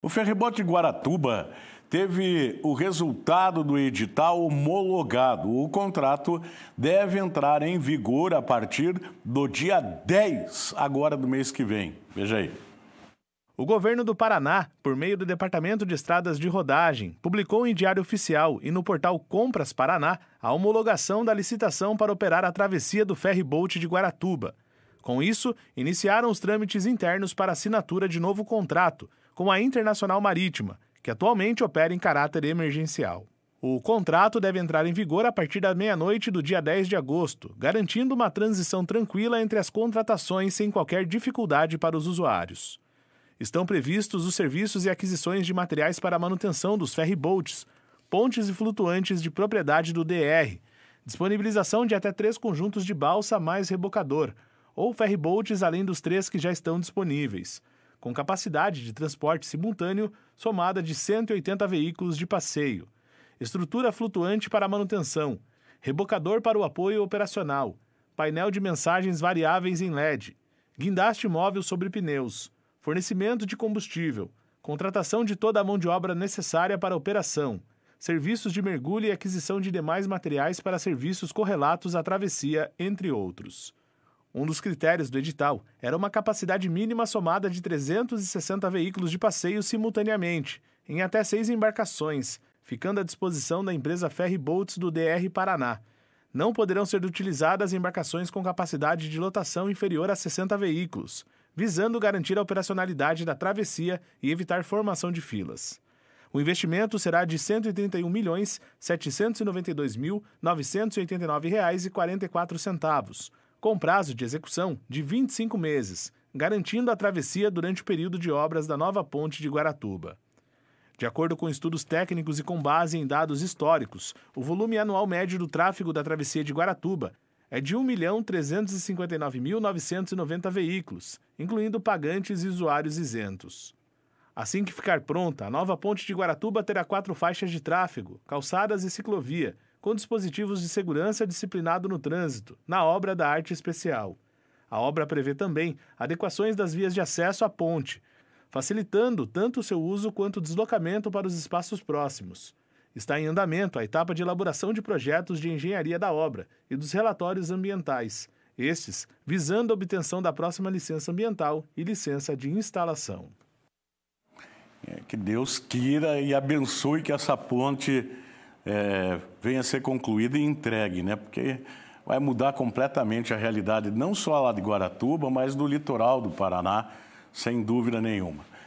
O Ferribote Guaratuba teve o resultado do edital homologado. O contrato deve entrar em vigor a partir do dia 10 agora do mês que vem. Veja aí. O governo do Paraná, por meio do Departamento de Estradas de Rodagem, publicou em Diário Oficial e no portal Compras Paraná a homologação da licitação para operar a travessia do ferry boat de Guaratuba. Com isso, iniciaram os trâmites internos para assinatura de novo contrato com a Internacional Marítima, que atualmente opera em caráter emergencial. O contrato deve entrar em vigor a partir da meia-noite do dia 10 de agosto, garantindo uma transição tranquila entre as contratações sem qualquer dificuldade para os usuários. Estão previstos os serviços e aquisições de materiais para a manutenção dos boats, pontes e flutuantes de propriedade do DR, disponibilização de até três conjuntos de balsa mais rebocador, ou ferryboats além dos três que já estão disponíveis, com capacidade de transporte simultâneo somada de 180 veículos de passeio, estrutura flutuante para manutenção, rebocador para o apoio operacional, painel de mensagens variáveis em LED, guindaste móvel sobre pneus, fornecimento de combustível, contratação de toda a mão de obra necessária para a operação, serviços de mergulho e aquisição de demais materiais para serviços correlatos à travessia, entre outros. Um dos critérios do edital era uma capacidade mínima somada de 360 veículos de passeio simultaneamente, em até seis embarcações, ficando à disposição da empresa Ferry Boats do DR Paraná. Não poderão ser utilizadas embarcações com capacidade de lotação inferior a 60 veículos, visando garantir a operacionalidade da travessia e evitar formação de filas. O investimento será de R$ 131.792.989,44 com prazo de execução de 25 meses, garantindo a travessia durante o período de obras da nova ponte de Guaratuba. De acordo com estudos técnicos e com base em dados históricos, o volume anual médio do tráfego da travessia de Guaratuba é de 1.359.990 veículos, incluindo pagantes e usuários isentos. Assim que ficar pronta, a nova ponte de Guaratuba terá quatro faixas de tráfego, calçadas e ciclovia, com dispositivos de segurança disciplinado no trânsito, na obra da arte especial. A obra prevê também adequações das vias de acesso à ponte, facilitando tanto o seu uso quanto o deslocamento para os espaços próximos. Está em andamento a etapa de elaboração de projetos de engenharia da obra e dos relatórios ambientais, estes visando a obtenção da próxima licença ambiental e licença de instalação. É, que Deus queira e abençoe que essa ponte é, venha a ser concluída e entregue, né? Porque vai mudar completamente a realidade, não só lá de Guaratuba, mas do litoral do Paraná, sem dúvida nenhuma.